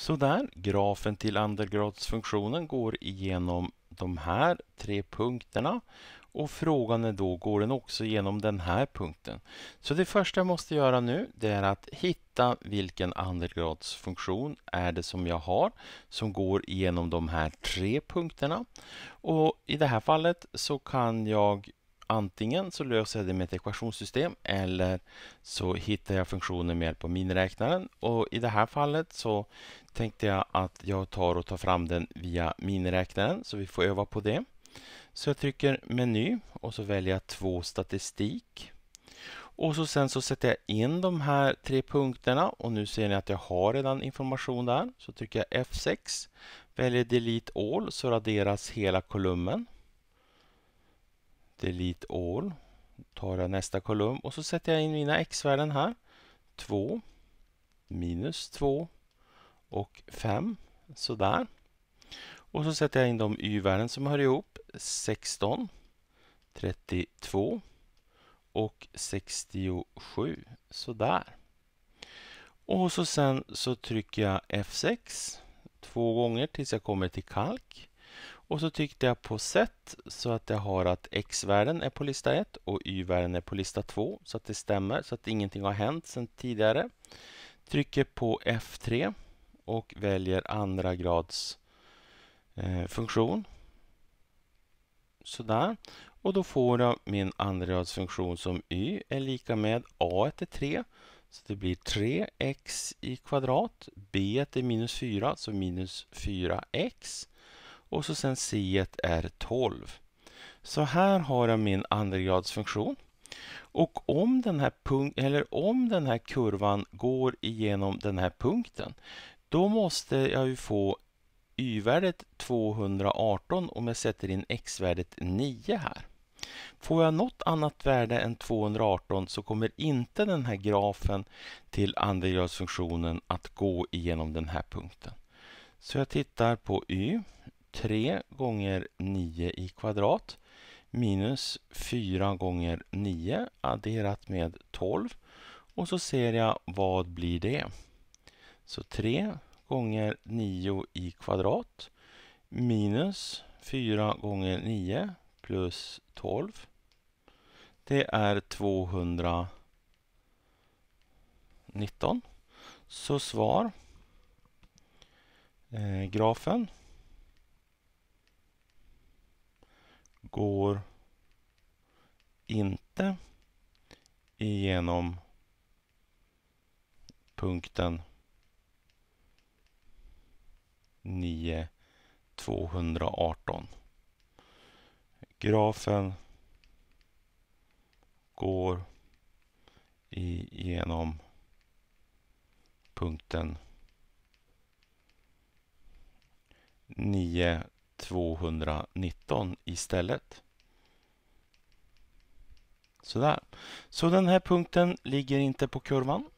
Sådär, grafen till Andelgradsfunktionen går igenom de här tre punkterna och frågan är då, går den också igenom den här punkten? Så det första jag måste göra nu det är att hitta vilken Andelgradsfunktion är det som jag har som går igenom de här tre punkterna. Och i det här fallet så kan jag Antingen så löser jag det med ett ekvationssystem eller så hittar jag funktionen med hjälp av miniräknaren. Och I det här fallet så tänkte jag att jag tar och tar fram den via miniräknaren så vi får öva på det. Så jag trycker meny och så väljer jag två statistik. Och så sen så sätter jag in de här tre punkterna och nu ser ni att jag har redan information där. Så trycker jag F6, väljer Delete All så raderas hela kolumnen delete all. Tar jag nästa kolumn och så sätter jag in mina x-värden här. 2, minus 2 och 5. Sådär. Och så sätter jag in de y-värden som hör ihop. 16, 32 och 67. Sådär. Och så sen så trycker jag F6 två gånger tills jag kommer till kalk. Och så tryckte jag på set så att jag har att x-värden är på lista 1 och y-värden är på lista 2 så att det stämmer så att ingenting har hänt sedan tidigare. Trycker på F3 och väljer andra grads eh, funktion. Sådär. Och då får jag min andragradsfunktion som y är lika med a är 3. Så det blir 3x i kvadrat. b är minus 4, så minus 4x och så sen C är 12. Så här har jag min andragradsfunktion. Och om den, här punkt, eller om den här kurvan går igenom den här punkten, då måste jag ju få y-värdet 218 om jag sätter in x-värdet 9 här. Får jag något annat värde än 218 så kommer inte den här grafen till andegradsfunktionen att gå igenom den här punkten. Så jag tittar på y. 3 gånger 9 i kvadrat minus 4 gånger 9 adderat med 12 och så ser jag vad blir det? Så 3 gånger 9 i kvadrat minus 4 gånger 9 plus 12. Det är 219. Så svar eh, grafen går inte igenom punkten 9218. Grafen går igenom punkten 9218. 219 istället. Sådär. Så den här punkten ligger inte på kurvan.